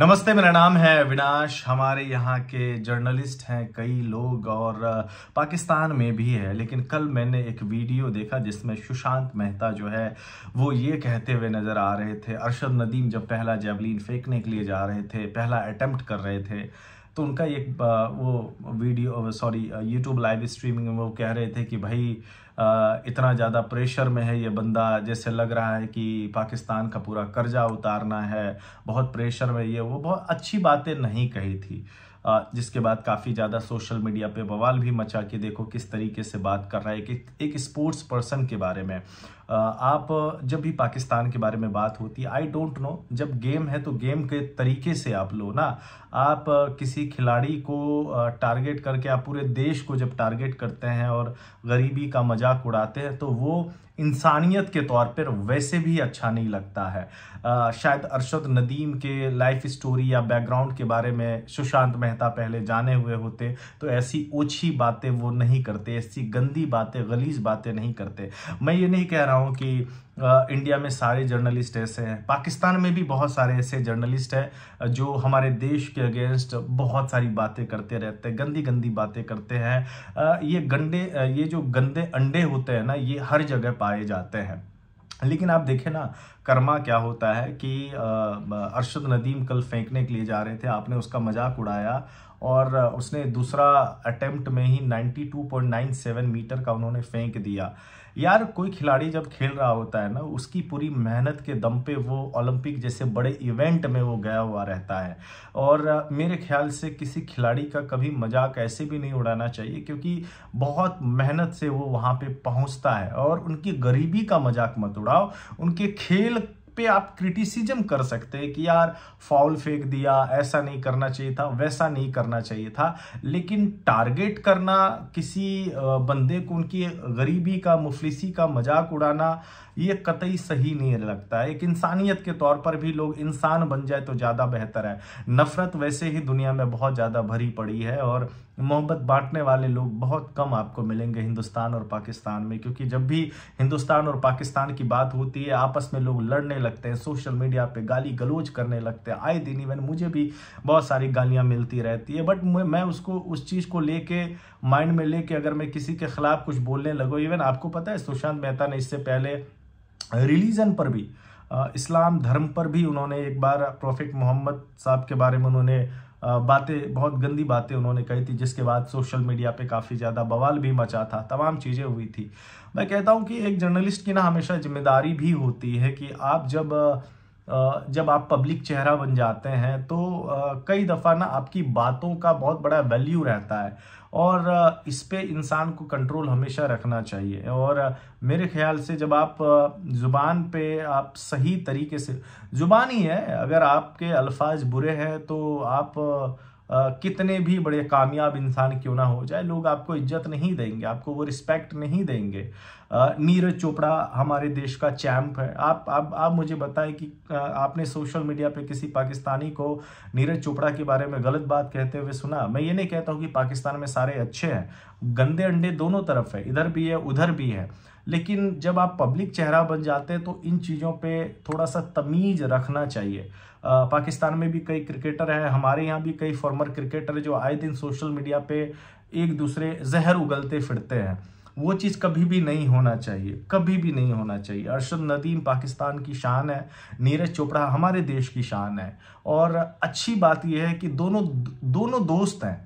नमस्ते मेरा नाम है अविनाश हमारे यहाँ के जर्नलिस्ट हैं कई लोग और पाकिस्तान में भी है लेकिन कल मैंने एक वीडियो देखा जिसमें सुशांत मेहता जो है वो ये कहते हुए नज़र आ रहे थे अरशद नदीम जब पहला जेवलिन फेंकने के लिए जा रहे थे पहला अटैम्प्ट कर रहे थे तो उनका एक वो video sorry YouTube live streaming में वो कह रहे थे कि भाई इतना ज़्यादा प्रेशर में है ये बंदा जैसे लग रहा है कि पाकिस्तान का पूरा कर्जा उतारना है बहुत प्रेशर में ये वो बहुत अच्छी बातें नहीं कही थी जिसके बाद काफ़ी ज़्यादा सोशल मीडिया पे बवाल भी मचा कि देखो किस तरीके से बात कर रहा है कि एक स्पोर्ट्स पर्सन के बारे में आप जब भी पाकिस्तान के बारे में बात होती है आई डोंट नो जब गेम है तो गेम के तरीके से आप लो ना आप किसी खिलाड़ी को टारगेट करके आप पूरे देश को जब टारगेट करते हैं और गरीबी का मजाक उड़ाते हैं तो वो इंसानियत के तौर पर वैसे भी अच्छा नहीं लगता है आ, शायद अरशद नदीम के लाइफ स्टोरी या बैकग्राउंड के बारे में सुशांत मेहता पहले जाने हुए होते तो ऐसी ओछी बातें वो नहीं करते ऐसी गंदी बातें गलीज बातें नहीं करते मैं ये नहीं कह रहा हूँ कि इंडिया में सारे जर्नलिस्ट ऐसे हैं पाकिस्तान में भी बहुत सारे ऐसे जर्नलिस्ट हैं जो हमारे देश के अगेंस्ट बहुत सारी बातें करते रहते हैं गंदी गंदी बातें करते हैं ये गंदे ये जो गंदे अंडे होते हैं ना ये हर जगह पाए जाते हैं लेकिन आप देखें ना कर्मा क्या होता है कि अरशद नदीम कल फेंकने के लिए जा रहे थे आपने उसका मजाक उड़ाया और उसने दूसरा अटेम्प्ट में ही 92.97 मीटर का उन्होंने फेंक दिया यार कोई खिलाड़ी जब खेल रहा होता है ना उसकी पूरी मेहनत के दम पे वो ओलंपिक जैसे बड़े इवेंट में वो गया हुआ रहता है और मेरे ख्याल से किसी खिलाड़ी का कभी मजाक ऐसे भी नहीं उड़ाना चाहिए क्योंकि बहुत मेहनत से वो वहाँ पे पहुँचता है और उनकी गरीबी का मजाक मत उड़ाओ उनके खेल पे आप क्रिटिसिज्म कर सकते हैं कि यार फाउल फेंक दिया ऐसा नहीं करना चाहिए था वैसा नहीं करना चाहिए था लेकिन टारगेट करना किसी बंदे को उनकी गरीबी का मुफलिसी का मजाक उड़ाना ये कतई सही नहीं लगता है एक इंसानियत के तौर पर भी लोग इंसान बन जाए तो ज़्यादा बेहतर है नफ़रत वैसे ही दुनिया में बहुत ज़्यादा भरी पड़ी है और मोहब्बत बांटने वाले लोग बहुत कम आपको मिलेंगे हिंदुस्तान और पाकिस्तान में क्योंकि जब भी हिंदुस्तान और पाकिस्तान की बात होती है आपस में लोग लड़ने लगते हैं सोशल मीडिया पे गाली गलोज करने लगते हैं आए दिन इवन मुझे भी बहुत सारी गालियाँ मिलती रहती है बट मैं उसको उस चीज़ को लेके माइंड में लेके अगर मैं किसी के खिलाफ कुछ बोलने लगो इवन आपको पता है सुशांत मेहता ने इससे पहले रिलीजन पर भी इस्लाम धर्म पर भी उन्होंने एक बार प्रोफेट मोहम्मद साहब के बारे में उन्होंने बातें बहुत गंदी बातें उन्होंने कही थी जिसके बाद सोशल मीडिया पे काफ़ी ज़्यादा बवाल भी मचा था तमाम चीज़ें हुई थी मैं कहता हूँ कि एक जर्नलिस्ट की ना हमेशा जिम्मेदारी भी होती है कि आप जब जब आप पब्लिक चेहरा बन जाते हैं तो कई दफ़ा ना आपकी बातों का बहुत बड़ा वैल्यू रहता है और इस पे इंसान को कंट्रोल हमेशा रखना चाहिए और मेरे ख्याल से जब आप ज़ुबान पे आप सही तरीके से ज़ुबान ही है अगर आपके अल्फाज बुरे हैं तो आप कितने भी बड़े कामयाब इंसान क्यों ना हो जाए लोग आपको इज्जत नहीं देंगे आपको वो रिस्पेक्ट नहीं देंगे नीरज चोपड़ा हमारे देश का चैम्प है आप आप आप मुझे बताएं कि आपने सोशल मीडिया पे किसी पाकिस्तानी को नीरज चोपड़ा के बारे में गलत बात कहते हुए सुना मैं ये नहीं कहता हूँ कि पाकिस्तान में सारे अच्छे हैं गंदे अंडे दोनों तरफ है इधर भी है उधर भी है लेकिन जब आप पब्लिक चेहरा बन जाते हैं तो इन चीज़ों पे थोड़ा सा तमीज़ रखना चाहिए आ, पाकिस्तान में भी कई क्रिकेटर हैं हमारे यहाँ भी कई फॉर्मर क्रिकेटर जो आए दिन सोशल मीडिया पे एक दूसरे जहर उगलते फिरते हैं वो चीज़ कभी भी नहीं होना चाहिए कभी भी नहीं होना चाहिए अरशद नदीम पाकिस्तान की शान है नीरज चोपड़ा हमारे देश की शान है और अच्छी बात यह है कि दोनों दोनों दोस्त हैं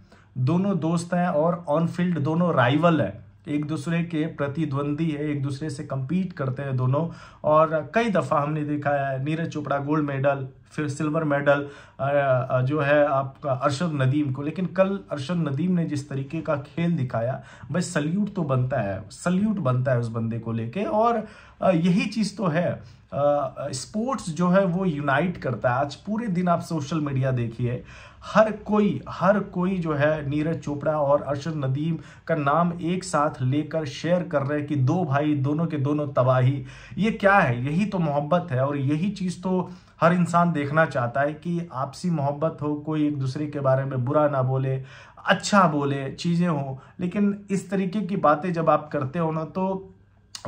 दोनों दोस्त हैं और ऑन फील्ड दोनों राइवल हैं एक दूसरे के प्रतिद्वंदी है एक दूसरे से कंपीट करते हैं दोनों और कई दफ़ा हमने देखा है नीरज चोपड़ा गोल्ड मेडल फिर सिल्वर मेडल जो है आपका अरशद नदीम को लेकिन कल अरशद नदीम ने जिस तरीके का खेल दिखाया भाई सल्यूट तो बनता है सल्यूट बनता है उस बंदे को लेके और यही चीज़ तो है स्पोर्ट्स जो है वो यूनाइट करता है आज पूरे दिन आप सोशल मीडिया देखिए हर कोई हर कोई जो है नीरज चोपड़ा और अरशद नदीम का नाम एक साथ लेकर शेयर कर रहे हैं कि दो भाई दोनों के दोनों तबाही ये क्या है यही तो मोहब्बत है और यही चीज़ तो हर इंसान देखना चाहता है कि आपसी मोहब्बत हो कोई एक दूसरे के बारे में बुरा ना बोले अच्छा बोले चीज़ें हो लेकिन इस तरीके की बातें जब आप करते हो ना तो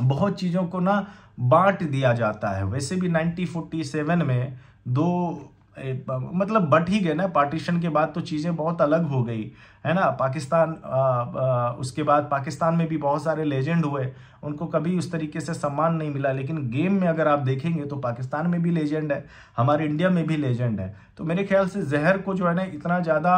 बहुत चीज़ों को ना बांट दिया जाता है वैसे भी 1947 में दो ए, मतलब बट ही गए ना पार्टीशन के बाद तो चीज़ें बहुत अलग हो गई है ना पाकिस्तान आ, आ, उसके बाद पाकिस्तान में भी बहुत सारे लेजेंड हुए उनको कभी उस तरीके से सम्मान नहीं मिला लेकिन गेम में अगर आप देखेंगे तो पाकिस्तान में भी लेजेंड है हमारे इंडिया में भी लेजेंड है तो मेरे ख्याल से जहर को जो है ना इतना ज़्यादा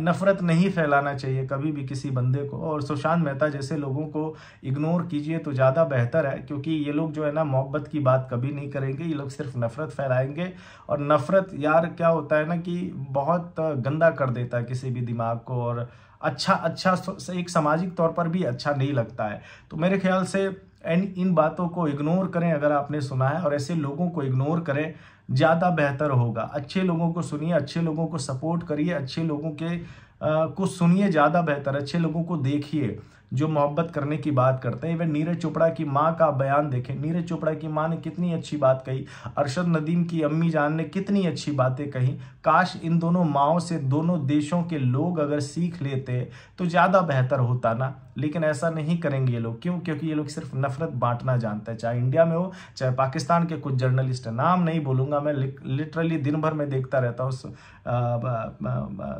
नफ़रत नहीं फैलाना चाहिए कभी भी किसी बंदे को और सुशांत मेहता जैसे लोगों को इग्नोर कीजिए तो ज़्यादा बेहतर है क्योंकि ये लोग जो है ना मोहब्बत की बात कभी नहीं करेंगे ये लोग सिर्फ नफ़रत फैलाएंगे और नफ़रत यार क्या होता है ना कि बहुत गंदा कर देता है किसी भी दिमाग को और अच्छा अच्छा एक सामाजिक तौर पर भी अच्छा नहीं लगता है तो मेरे ख्याल से इन इन बातों को इग्नोर करें अगर आपने सुना है और ऐसे लोगों को इग्नोर करें ज़्यादा बेहतर होगा अच्छे लोगों को सुनिए अच्छे लोगों को सपोर्ट करिए अच्छे लोगों के को सुनिए ज़्यादा बेहतर अच्छे लोगों को देखिए जो मोहब्बत करने की बात करते हैं इवन नीरज चोपड़ा की माँ का बयान देखें नीरज चोपड़ा की माँ ने कितनी अच्छी बात कही अरशद नदीम की अम्मी जान ने कितनी अच्छी बातें कही काश इन दोनों माओ से दोनों देशों के लोग अगर सीख लेते तो ज़्यादा बेहतर होता ना लेकिन ऐसा नहीं करेंगे ये लोग क्यों क्योंकि ये लोग सिर्फ नफरत बांटना जानते हैं चाहे इंडिया में हो चाहे पाकिस्तान के कुछ जर्नलिस्ट हैं नाम नहीं बोलूँगा मैं लिटरली दिन भर में देखता रहता हूँ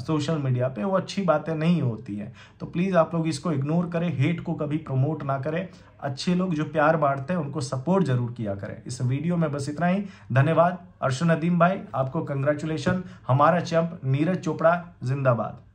सोशल मीडिया पर वो अच्छी बातें नहीं होती हैं तो प्लीज़ आप लोग इसको इग्नोर करें हेट को कभी प्रमोट ना करें अच्छे लोग जो प्यार बांटते हैं उनको सपोर्ट जरूर किया करें इस वीडियो में बस इतना ही धन्यवाद अर्शु नदीम भाई आपको कंग्रेचुलेशन हमारा चैंप नीरज चोपड़ा जिंदाबाद